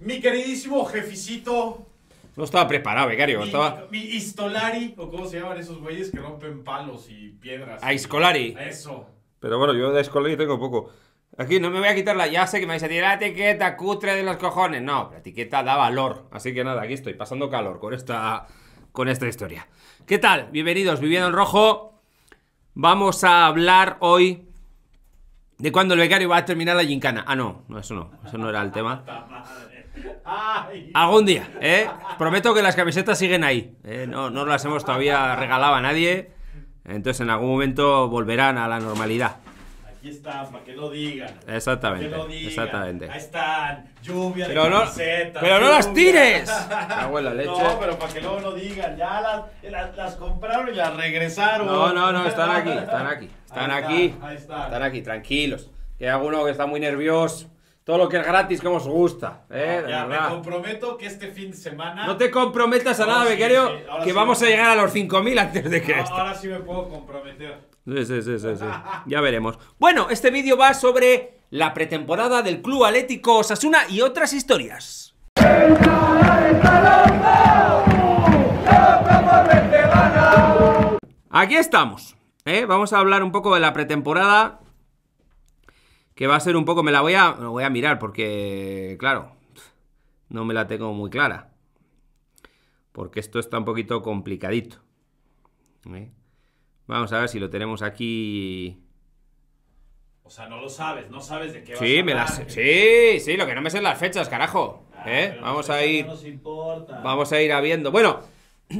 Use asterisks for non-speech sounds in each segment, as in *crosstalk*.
Mi queridísimo jeficito. No estaba preparado, Becario. Mi, estaba... mi Istolari, o cómo se llaman esos güeyes que rompen palos y piedras. A Iscolari. Eso. Pero bueno, yo de Iscolari tengo poco. Aquí no me voy a quitar la ya sé que me vais a tirar ah, la etiqueta cutre de los cojones. No, la etiqueta da valor. Así que nada, aquí estoy pasando calor con esta, con esta historia. ¿Qué tal? Bienvenidos, Viviendo en Rojo. Vamos a hablar hoy de cuando el becario va a terminar la gincana. Ah, no, no, eso no, eso no era el tema. *laughs* Algún día, ¿eh? Prometo que las camisetas siguen ahí. ¿eh? No, no las hemos todavía regalado a nadie. Entonces en algún momento volverán a la normalidad. Aquí están, para que lo digan. Exactamente. Exactamente. Ahí están, lluvia pero de camisetas, Pero no las tires. Abuela, *laughs* leche. No, pero para que luego lo digan. Ya las, compraron y las regresaron. No, no, no, están aquí, están aquí. *laughs* Están aquí. ahí Están aquí, tranquilos. Que hay alguno que está muy nervioso. Todo lo que es gratis, como os gusta. ¿eh? Ah, me comprometo que este fin de semana. No te comprometas a nada, sí, becario, que vamos a llegar a los 5.000 antes de que. Ah, esto. ahora sí me puedo comprometer. Sí, sí, sí, sí. *laughs* ya veremos. Bueno, este vídeo va sobre la pretemporada del Club Atlético Osasuna y otras historias. Aquí estamos. ¿eh? Vamos a hablar un poco de la pretemporada que va a ser un poco, me la voy a, voy a mirar porque, claro, no me la tengo muy clara. Porque esto está un poquito complicadito. ¿eh? Vamos a ver si lo tenemos aquí. O sea, no lo sabes, no sabes de qué va sí, me Sí, sí, lo que no me sé las fechas, carajo. Ah, ¿eh? Vamos a ir. No nos importa. Vamos a ir habiendo. Bueno, *clears throat*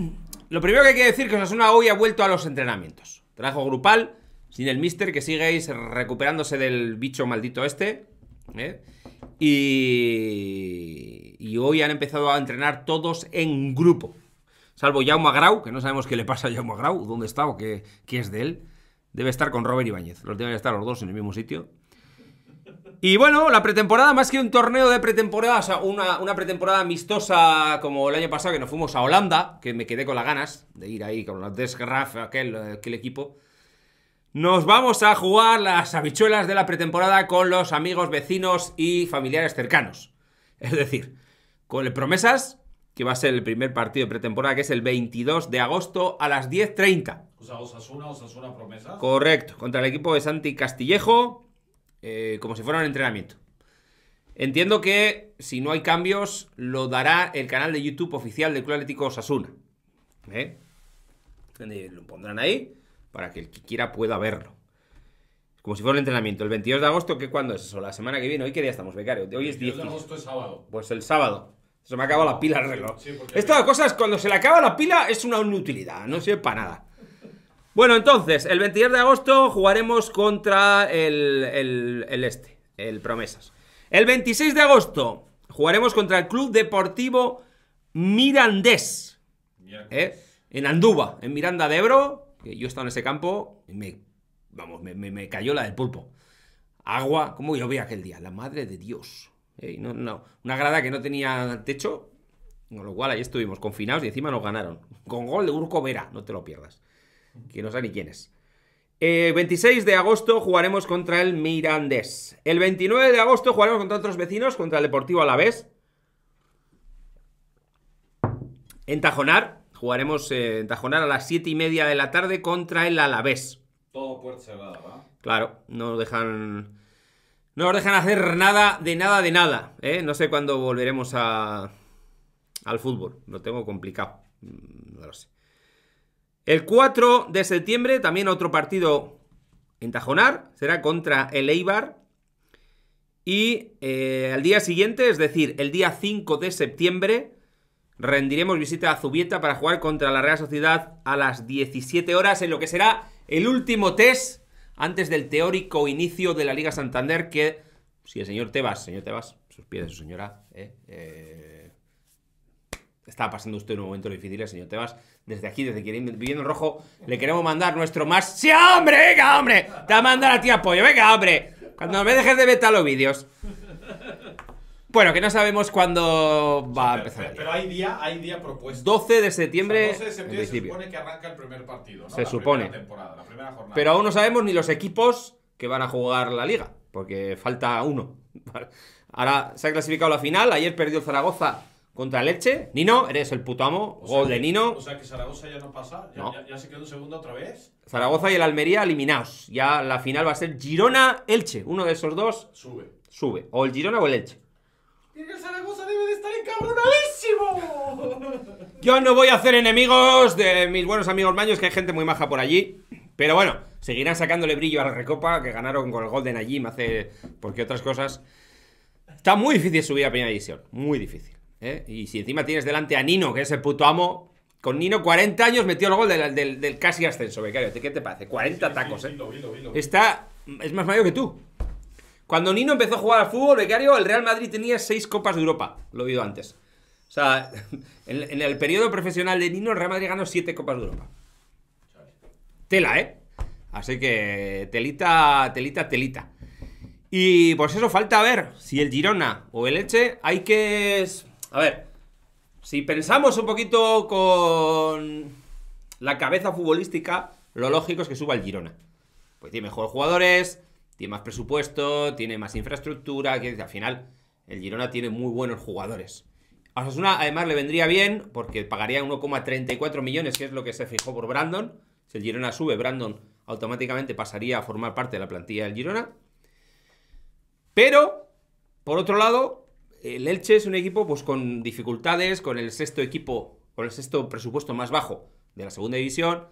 lo primero que hay que decir que Osasuna hoy ha vuelto a los entrenamientos. Trabajo grupal sin el mister, que sigáis recuperándose del bicho maldito este. ¿eh? Y... hoy han empezado a entrenar todos en grupo. Salvo Jaume Grau, que no sabemos qué le pasa a Jaume Grau, dónde está o qué, es de él. Debe estar con Robert Ibáñez. Los deben estar los dos en el mismo sitio. Y bueno, la pretemporada, más que un torneo de pretemporada, sea, una, pretemporada amistosa como el año pasado, que nos fuimos a Holanda, que me quedé con las ganas de ir ahí con los desgraff aquel, aquel equipo. Nos vamos a jugar las habichuelas de la pretemporada con los amigos, vecinos y familiares cercanos. Es decir, con el Promesas, que va a ser el primer partido de pretemporada, que es el 22 de agosto a las 10.30. O sea, Osasuna, Osasuna, Promesas. Correcto, contra el equipo de Santi Castillejo, eh, como si fuera un entrenamiento. Entiendo que si no hay cambios, lo dará el canal de YouTube oficial del Club Atlético Osasuna. ¿Eh? Lo pondrán ahí para que el que quiera pueda verlo. Como si fuera un entrenamiento. El 22 de agosto, ¿qué, ¿cuándo es eso? La semana que viene. ¿Hoy qué día estamos, becario? Hoy es 10. de agosto es sábado. Pues el sábado. Se me acaba la pila arreglo reloj. cosas Esta cosa cuando se le acaba la pila es una inutilidad, no sirve para nada. Bueno, entonces, el 22 de agosto jugaremos contra el, el, este, el Promesas. El 26 de agosto jugaremos contra el Club Deportivo Mirandés. ¿Eh? En Andúba, en Miranda de Ebro, yo he estado en ese campo, y me, vamos, me, cayó la del pulpo. Agua, como llovía aquel día, la madre de Dios. No, una grada que no tenía techo, con lo cual ahí estuvimos confinados y encima nos ganaron. Con gol de Urco Vera, no te lo pierdas. Que no sabe ni quién es. El eh, 26 de agosto jugaremos contra el Mirandés. El 29 de agosto jugaremos contra otros vecinos, contra el Deportivo Alavés. Entajonar Jugaremos eh, en Tajonar a las 7 y media de la tarde contra el Alavés. Todo puerta cerrada, ¿verdad? Claro, no nos dejan. No dejan hacer nada, de nada, de nada. ¿eh? No sé cuándo volveremos al fútbol. Lo tengo complicado. Mm, no lo sé. El 4 de septiembre, también otro partido en Tajonar. Será contra el Eibar. Y eh, al día siguiente, es decir, el día 5 de septiembre, rendiremos visita a Zubieta para jugar contra la Real Sociedad a las 17 horas en lo que será el último test antes del teórico inicio de la Liga Santander que, si el señor Tebas, señor Tebas, sus pies su señora, Estaba eh, eh, está pasando usted un momento difícil, el señor Tebas, desde aquí, desde que viviendo en rojo, le queremos mandar nuestro más... ¡Sí, hombre! ¡Venga, hombre! Te va a mandar a ti apoyo, venga, hombre. Cuando me dejes de ver los vídeos. Bueno, que no sabemos cuándo va a empezar. Pero, hay día, hay día propuesto. 12 de septiembre. 12 de septiembre se supone que arranca el primer partido, Se la supone. Primera temporada, la primera jornada. Pero aún no sabemos ni los equipos que van a jugar la liga, porque falta uno. *laughs* Ahora se ha clasificado la final, ayer perdió Zaragoza contra Leche. Nino, eres el puto amo. O Gol de Nino. O sea que Zaragoza ya no pasa. Ya, ya, se quedó segundo otra vez. Zaragoza y el Almería eliminados. Ya la final va a ser Girona-Elche. Uno de esos dos. Sube. Sube. O el Girona o el Elche. Zaragoza debe de estar encabronadísimo. *laughs* Yo no voy a hacer enemigos de mis buenos amigos maños, que hay gente muy maja por allí. Pero bueno, seguirán sacándole brillo a la recopa que ganaron con el gol de Najim hace. porque otras cosas. Está muy difícil subir a primera división, muy difícil. ¿eh? Y si encima tienes delante a Nino, que es el puto amo, con Nino 40 años metió el gol del, casi ascenso, becario. ¿Qué te parece? 40 tacos, ¿eh? Está. es más mayor que tú. Cuando Nino empezó a jugar al fútbol, becario, el Real Madrid tenía 6 Copas de Europa. Lo he oído antes. O sea, *laughs* en, el periodo profesional de Nino, el Real Madrid ganó 7 Copas de Europa. Tela, ¿eh? Así que telita, telita, telita. Y pues eso, falta a ver si el Girona o el Eche hay que... A ver, si pensamos un poquito con la cabeza futbolística, lo lógico es que suba el Girona. Pues tiene mejores jugadores, tiene más presupuesto, tiene más infraestructura, que al final el Girona tiene muy buenos jugadores. A Osasuna además le vendría bien porque pagaría 1,34 millones, que es lo que se fijó por Brandon. Si el Girona sube, Brandon automáticamente pasaría a formar parte de la plantilla del Girona. Pero, por otro lado, el Elche es un equipo pues, con dificultades, con el sexto equipo, con el sexto presupuesto más bajo de la segunda división,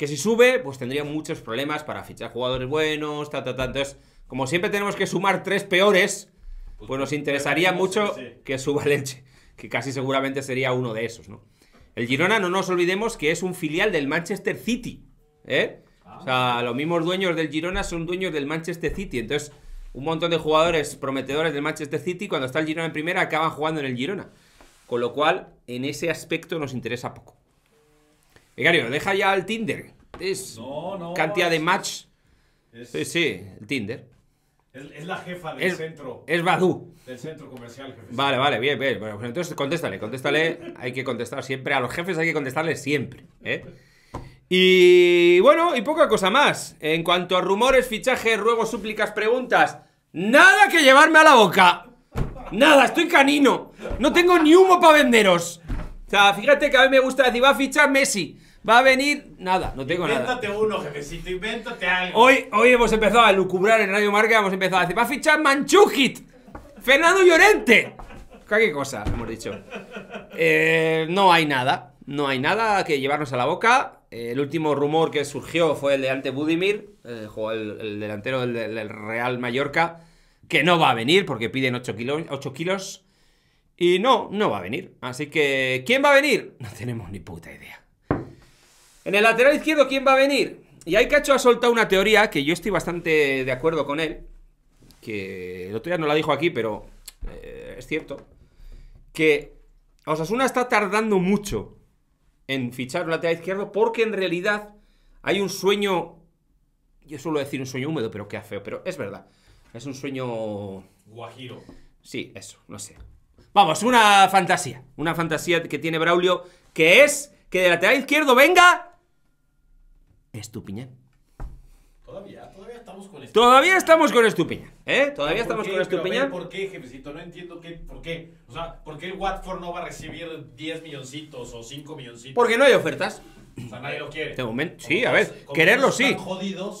que si sube, pues tendría muchos problemas para fichar jugadores buenos, ta, ta, ta. Entonces, como siempre tenemos que sumar tres peores, pues, pues nos interesaría mucho que suba Leche, que casi seguramente sería uno de esos, ¿no? El Girona, no nos olvidemos que es un filial del Manchester City, ¿eh? Ah. O sea, los mismos dueños del Girona son dueños del Manchester City, entonces un montón de jugadores prometedores del Manchester City, cuando está el Girona en primera, acaban jugando en el Girona. Con lo cual, en ese aspecto nos interesa poco. Vicario, deja ya el Tinder. Es cantidad de match. sí, sí, el Tinder. Es, la jefa del centro. Es Badu. Del centro comercial, jefe. Vale, vale, bien, bien. Bueno, pues entonces contéstale, contéstale. hay que contestar siempre. A los jefes hay que contestarles siempre. ¿eh? Y bueno, y poca cosa más. En cuanto a rumores, fichajes, ruegos, súplicas, preguntas. Nada que llevarme a la boca. Nada, estoy canino. No tengo ni humo para venderos. O sea, fíjate que a mí me gusta decir, va a fichar Messi. Va a venir. Nada, no tengo nada. Invéntate uno, jefecito, invéntate algo. Hoy, hoy hemos empezado a lucubrar en Radio Marca, hemos empezado a decir, va a fichar Manchukit, Fernando Llorente. ¿Qué cosa? Hemos dicho. Eh, no hay nada. No hay nada que llevarnos a la boca. Eh, el último rumor que surgió fue el de Ante Budimir, eh, el, delantero del, Real Mallorca, que no va a venir porque piden 8 kilos y no, no va a venir. Así que, ¿quién va a venir? *laughs* No tenemos ni puta idea. En el lateral izquierdo, ¿quién va a venir? Y ahí Cacho ha soltado una teoría que yo estoy bastante de acuerdo con él. Que el otro día no la dijo aquí, pero eh, es cierto. Que Osasuna está tardando mucho en fichar un lateral izquierdo porque en realidad hay un sueño. Yo suelo decir un sueño húmedo, pero queda feo, pero es verdad. Es un sueño. Guajiro. Sí, eso, no sé. Vamos, una fantasía. Una fantasía que tiene Braulio, que es que de lateral izquierdo venga. Estupiñán. Todavía, todavía estamos con Estupiñán. Todavía estamos con Estupiñán, ¿eh? Todavía estamos con Estupiñán. ¿Por qué, jefecito? No entiendo qué, por qué. O sea, ¿por qué Watford no va a recibir 10 milloncitos o 5 milloncitos? Porque no hay ofertas quiere. De momento, sí, a ver, quererlo sí.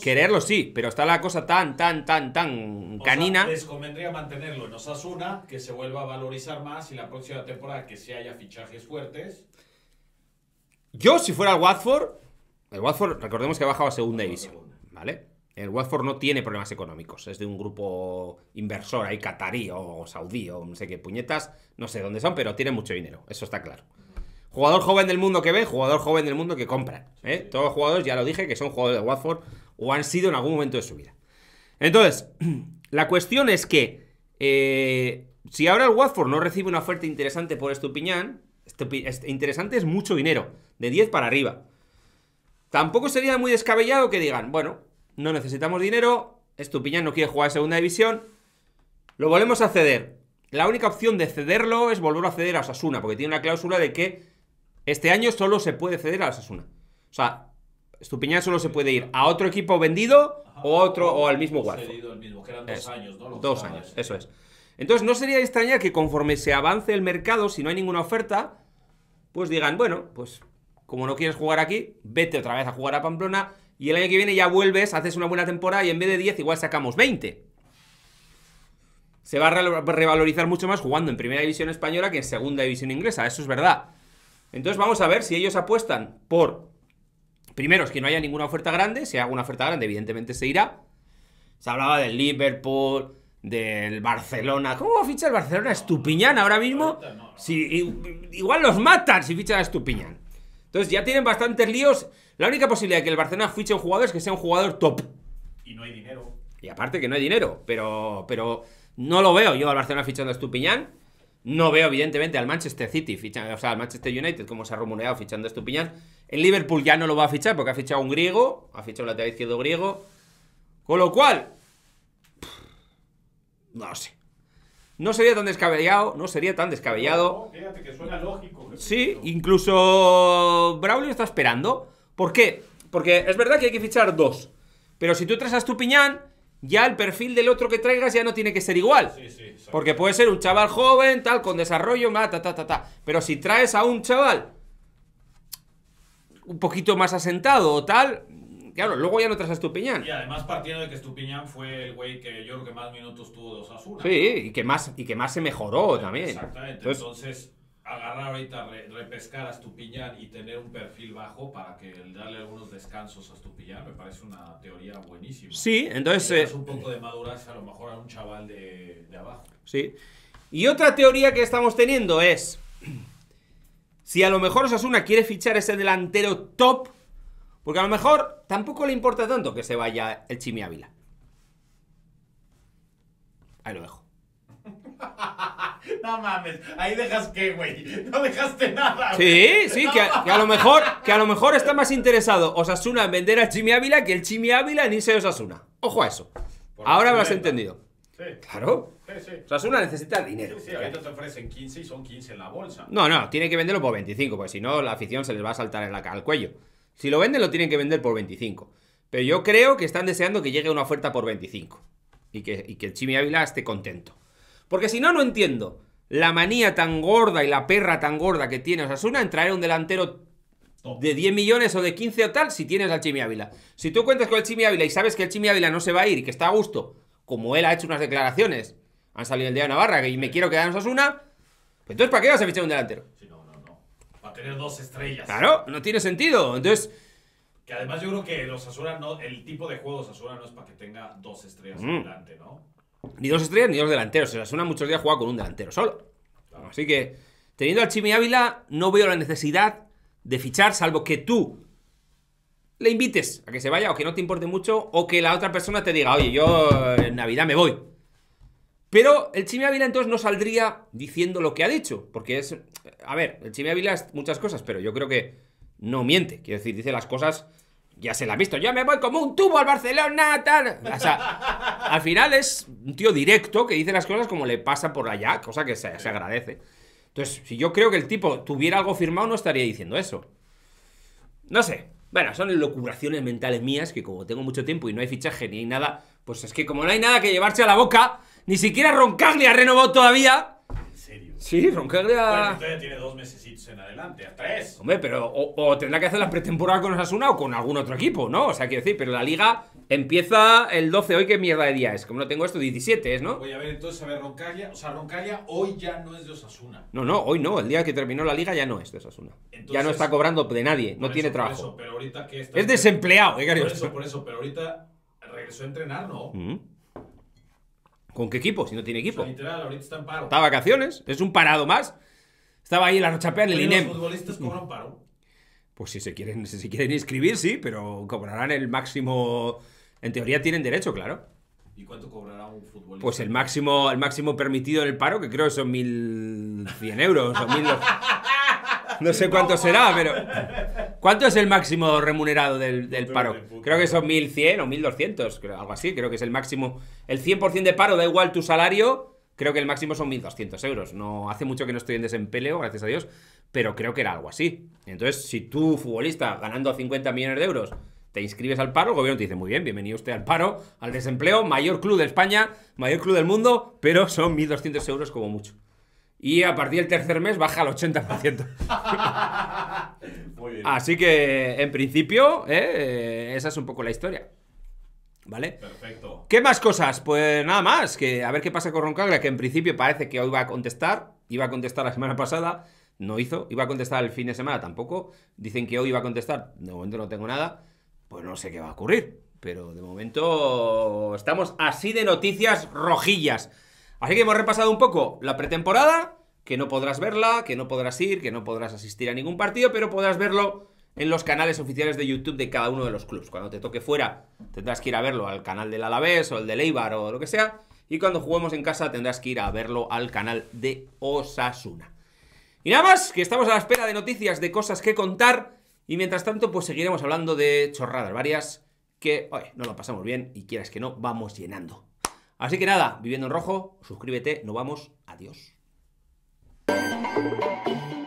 Quererlo sí, pero está la cosa tan, tan, tan, tan canina. les convendría mantenerlo en Osasuna, que se vuelva a valorizar más y la próxima temporada que se haya fichajes fuertes. Yo, si fuera el Watford, el Watford, recordemos que ha bajado a segunda división, ¿vale? El Watford no tiene problemas económicos, es de un grupo inversor ahí catarí o saudí o no sé qué puñetas, no sé dónde son, pero tiene mucho dinero, eso está claro. Jugador joven del mundo que ve, jugador joven del mundo que compra. ¿eh? Todos los jugadores, ya lo dije, que son jugadores de Watford o han sido en algún momento de su vida. Entonces, *clears throat* la cuestión es que eh, si ahora el Watford no recibe una oferta interesante por Estupiñán, este este, interesante es mucho dinero, de 10 para arriba. Tampoco sería muy descabellado que digan, bueno, no necesitamos dinero, Estupiñán no quiere jugar a segunda división, lo volvemos a ceder. La única opción de cederlo es volver a ceder a Osasuna, porque tiene una cláusula de que este año solo se puede ceder a Osasuna. O sea, Stupiñán solo se puede ir a otro equipo vendido o otro o al mismo O al mismo, que eran dos años, dos años, eso es. Entonces, no sería extraño que conforme se avance el mercado, si no hay ninguna oferta, pues digan, bueno, pues como no quieres jugar aquí, vete otra vez a jugar a Pamplona y el año que viene ya vuelves, haces una buena temporada y en vez de 10 igual sacamos 20. Se va a revalorizar mucho más jugando en Primera División Española que en Segunda División Inglesa, eso es verdad. Entonces vamos a ver si ellos apuestan por, primero, es que no haya ninguna oferta grande, si hay una oferta grande evidentemente se irá. Se hablaba del Liverpool, del Barcelona. ¿Cómo va a fichar el Barcelona Estupiñán ahora mismo? Si, igual los matan si fichan a Estupiñán. Entonces ya tienen bastantes líos. La única posibilidad de que el Barcelona fiche un jugador es que sea un jugador top. Y no hay dinero. Y aparte que no hay dinero, pero, pero no lo veo yo al Barcelona fichando a Estupiñán. No veo, evidentemente, al Manchester City, fichando, o sea, al Manchester United, como se ha rumoreado, fichando a Estupiñán. El Liverpool ya no lo va a fichar porque ha fichado un griego, ha fichado un lateral izquierdo griego. Con lo cual, no sé. No sería tan descabellado, no sería tan descabellado. fíjate que suena lógico. sí, incluso Braulio está esperando. ¿Por qué? Porque es verdad que hay que fichar dos. Pero si tú traes a Estupiñán, ya el perfil del otro que traigas ya no tiene que ser igual. Sí, sí, porque puede ser un chaval joven, tal, con desarrollo, ta, ta, ta, ta. Pero si traes a un chaval un poquito más asentado o tal, claro, luego ya no traes a Estupiñán. Y además partiendo de que Estupiñán fue el güey que yo creo que más minutos tuvo dos uno Sí, y que más, y que más se mejoró también. Exactamente, entonces agarrar ahorita, repescar a Estupiñán y tener un perfil bajo para que darle algunos descansos a Estupiñán, me parece una teoría buenísima. Sí, entonces... Eh, un poco de madurez a lo mejor a un chaval de, abajo. Sí. Y otra teoría que estamos teniendo es... Si a lo mejor Osasuna quiere fichar ese delantero top, porque a lo mejor tampoco le importa tanto que se vaya el Chimi Ávila. Ahí lo dejo. *laughs* No mames, ahí dejas que, güey. No dejaste nada. Sí, sí, que, a, lo mejor, que a lo mejor está más interesado Osasuna en vender a Chimi Ávila que el Chimi Ávila en irse a Osasuna. Ojo a eso. Ahora lo has entendido. Sí. Claro. Sí, Osasuna necesita dinero. Sí, te ofrecen 15 y son 15 en la bolsa. No, no, tiene que venderlo por 25, porque si no, la afición se les va a saltar en la, al cuello. Si lo venden, lo tienen que vender por 25. Pero yo creo que están deseando que llegue una oferta por 25 y que, y que el Chimi Ávila esté contento. Porque si no, no entiendo la manía tan gorda y la perra tan gorda que tiene Osasuna en traer un delantero de 10 millones o de 15 o tal si tienes al Chimi Ávila. Si tú cuentas con el Chimi Ávila y sabes que el Chimi Ávila no se va a ir y que está a gusto, como él ha hecho unas declaraciones, han salido el día de Navarra y me quiero quedar en Osasuna, pues entonces ¿para qué vas a fichar un delantero? Sí, no, no, no. Para tener dos estrellas. Claro, no tiene sentido. Entonces... Que además yo creo que los no, el tipo de juego de no es para que tenga dos estrellas mm. delante, ¿no? ni dos estrellas ni dos delanteros. Se suena muchos días jugar con un delantero solo. Así que, teniendo al Chimi Ávila, no veo la necesidad de fichar, salvo que tú le invites a que se vaya o que no te importe mucho o que la otra persona te diga, oye, yo eh, en Navidad me voy. Pero el Chimi Ávila entonces no saldría diciendo lo que ha dicho, porque es... A ver, el Chimi Ávila es muchas cosas, pero yo creo que no miente. Quiero decir, dice las cosas ya se la ha visto, yo me voy como un tubo al Barcelona, tal. O sea, al final es un tío directo que dice las cosas como le pasa por allá, cosa que se, agradece. Entonces, si yo creo que el tipo tuviera algo firmado, no estaría diciendo eso. No sé. Bueno, son locuraciones mentales mías que como tengo mucho tiempo y no hay fichaje ni hay nada, pues es que como no hay nada que llevarse a la boca, ni siquiera ni ha renovado todavía, Sí, Roncaglia. Bueno, todavía tiene dos mesecitos en adelante, a tres. Hombre, pero o, tendrá que hacer la pretemporada con Osasuna o con algún otro equipo, ¿no? O sea, quiero decir, pero la liga empieza el 12 hoy, ¿qué mierda de día es? Como no tengo esto, 17 es, ¿no? Voy a ver entonces, a ver, Roncaglia. O sea, Roncaglia hoy ya no es de Osasuna. No, no, hoy no. El día que terminó la liga ya no es de Osasuna. ya no está cobrando de nadie, no tiene trabajo. Es desempleado, ¿eh, Por eso, por eso, pero ahorita regresó a entrenar, ¿no? ¿Con qué equipo? Si no tiene equipo. literal, ahorita está en paro. Está vacaciones, es un parado más. Estaba ahí en la rochapea en el INEM. ¿Los futbolistas cobran paro? Pues si se quieren, si se quieren inscribir, sí, pero cobrarán el máximo. En teoría tienen derecho, claro. ¿Y cuánto cobrará un futbolista? Pues el máximo, el máximo permitido en el paro, que creo que son 1.100 euros No sé cuánto será, pero... ¿Cuánto es el máximo remunerado del, paro? Creo que son 1.100 o 1.200, algo así. Creo que es el máximo. El 100% de paro, da igual tu salario. Creo que el máximo son 1.200 euros. No, hace mucho que no estoy en desempleo, gracias a Dios. Pero creo que era algo así. Entonces, si tú, futbolista, ganando 50 millones de euros, te inscribes al paro, el gobierno te dice, muy bien, bienvenido usted al paro, al desempleo, mayor club de España, mayor club del mundo, pero son 1.200 euros como mucho. Y a partir del tercer mes baja al 80%. *laughs* Así que, en principio, eh, esa es un poco la historia. ¿Vale? Perfecto. ¿Qué más cosas? Pues nada más, que a ver qué pasa con Roncaglia, que en principio parece que hoy va a contestar, iba a contestar la semana pasada, no hizo, iba a contestar el fin de semana tampoco, dicen que hoy iba a contestar, de momento no tengo nada, pues no sé qué va a ocurrir, pero de momento estamos así de noticias rojillas. Así que hemos repasado un poco la pretemporada, que no podrás verla, que no podrás ir, que no podrás asistir a ningún partido, pero podrás verlo en los canales oficiales de YouTube de cada uno de los clubes. Cuando te toque fuera, tendrás que ir a verlo al canal del Alavés o el de Eibar o lo que sea. Y cuando juguemos en casa, tendrás que ir a verlo al canal de Osasuna. Y nada más, que estamos a la espera de noticias, de cosas que contar. Y mientras tanto, pues seguiremos hablando de chorradas varias que, hoy no lo pasamos bien y quieras que no, vamos llenando. Así que nada, viviendo en rojo, suscríbete, nos vamos, adiós. Thank you.